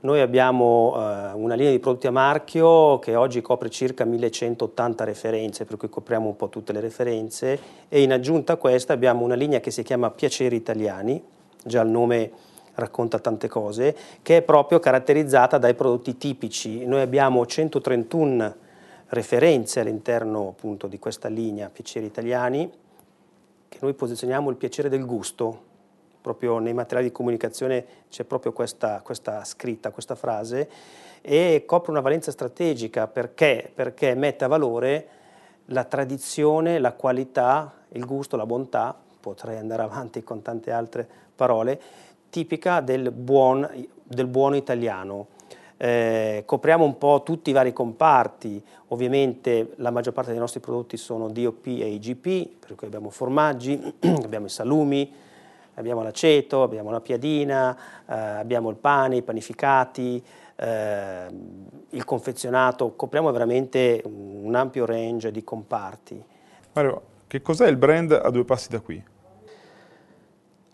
Noi abbiamo eh, una linea di prodotti a marchio che oggi copre circa 1180 referenze, per cui copriamo un po' tutte le referenze e in aggiunta a questa abbiamo una linea che si chiama Piaceri Italiani, già il nome racconta tante cose, che è proprio caratterizzata dai prodotti tipici. Noi abbiamo 131 referenze all'interno appunto di questa linea Piaceri Italiani, che noi posizioniamo il piacere del gusto, proprio nei materiali di comunicazione c'è proprio questa, questa, scritta, questa frase, e copre una valenza strategica perché, perché mette a valore la tradizione, la qualità, il gusto, la bontà, potrei andare avanti con tante altre parole, tipica del, buon, del buono italiano. Eh, copriamo un po' tutti i vari comparti, ovviamente la maggior parte dei nostri prodotti sono DOP e IGP, per cui abbiamo formaggi, abbiamo i salumi, abbiamo l'aceto, abbiamo la piadina, eh, abbiamo il pane, i panificati, eh, il confezionato, copriamo veramente un ampio range di comparti. Mario, che cos'è il brand a due passi da qui?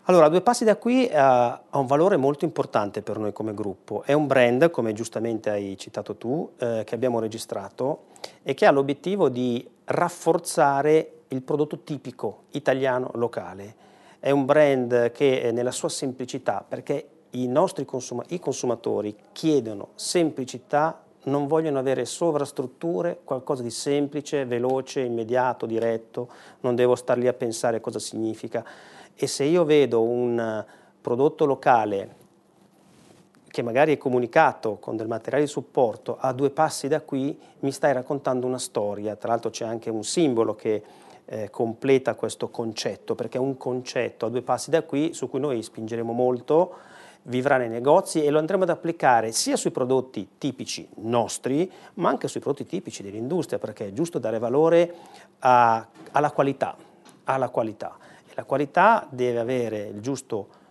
Allora, a Due Passi da qui uh, ha un valore molto importante per noi come gruppo. È un brand, come giustamente hai citato tu, eh, che abbiamo registrato e che ha l'obiettivo di rafforzare il prodotto tipico italiano locale. È un brand che eh, nella sua semplicità, perché i nostri consuma- i consumatori chiedono semplicità, non vogliono avere sovrastrutture, qualcosa di semplice, veloce, immediato, diretto, non devo star lì a pensare cosa significa. E se io vedo un eh, prodotto locale che magari è comunicato con del materiale di supporto a due passi da qui, mi stai raccontando una storia. Tra l'altro c'è anche un simbolo che eh, completa questo concetto, perché è un concetto a due passi da qui su cui noi spingeremo molto, vivrà nei negozi e lo andremo ad applicare sia sui prodotti tipici nostri, ma anche sui prodotti tipici dell'industria, perché è giusto dare valore a, alla qualità, alla qualità. E la qualità deve avere il giusto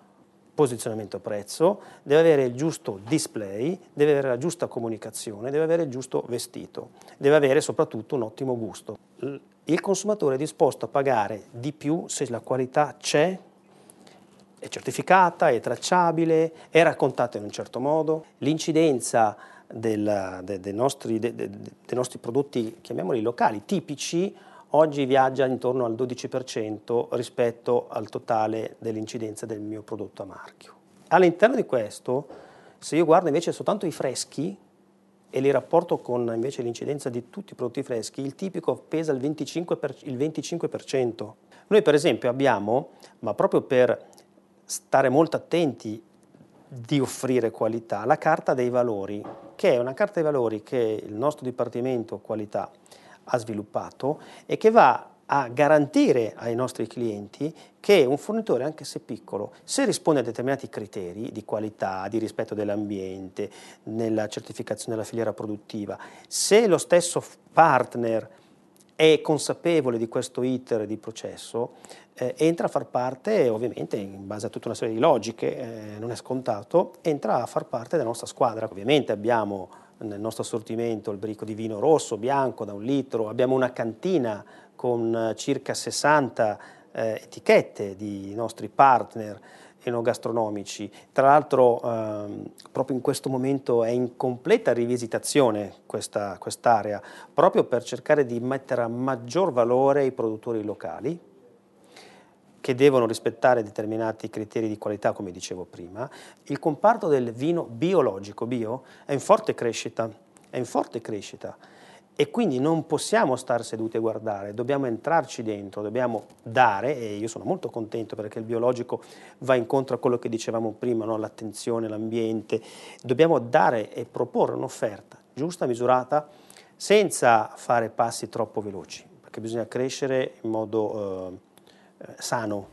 posizionamento prezzo, deve avere il giusto display, deve avere la giusta comunicazione, deve avere il giusto vestito, deve avere soprattutto un ottimo gusto. Il consumatore è disposto a pagare di più se la qualità c'è, è certificata, è tracciabile, è raccontata in un certo modo. L'incidenza dei de, de nostri, de, nostri prodotti, chiamiamoli locali, tipici, oggi viaggia intorno al 12% rispetto al totale dell'incidenza del mio prodotto a marchio. All'interno di questo, se io guardo invece soltanto i freschi e li rapporto con invece l'incidenza di tutti i prodotti freschi, il tipico pesa il 25%, il 25%. Noi per esempio abbiamo, ma proprio per stare molto attenti di offrire qualità, la carta dei valori, che è una carta dei valori che il nostro Dipartimento Qualità ha sviluppato e che va a garantire ai nostri clienti che un fornitore, anche se piccolo, se risponde a determinati criteri di qualità, di rispetto dell'ambiente, nella certificazione della filiera produttiva, se lo stesso partner è consapevole di questo iter di processo, eh, entra a far parte, ovviamente in base a tutta una serie di logiche, eh, non è scontato, entra a far parte della nostra squadra. Ovviamente abbiamo nel nostro assortimento il brico di vino rosso, bianco, da un litro, abbiamo una cantina con eh, circa 60 eh, etichette di nostri partner enogastronomici. Tra l'altro ehm, proprio in questo momento è in completa rivisitazione questa, quest'area, proprio per cercare di mettere a maggior valore i produttori locali, che devono rispettare determinati criteri di qualità, come dicevo prima, il comparto del vino biologico, bio, è in forte crescita, è in forte crescita e quindi non possiamo star seduti e guardare, dobbiamo entrarci dentro, dobbiamo dare, e io sono molto contento perché il biologico va incontro a quello che dicevamo prima, no? l'attenzione, l'ambiente, dobbiamo dare e proporre un'offerta giusta, misurata, senza fare passi troppo veloci, perché bisogna crescere in modo... Eh, szánó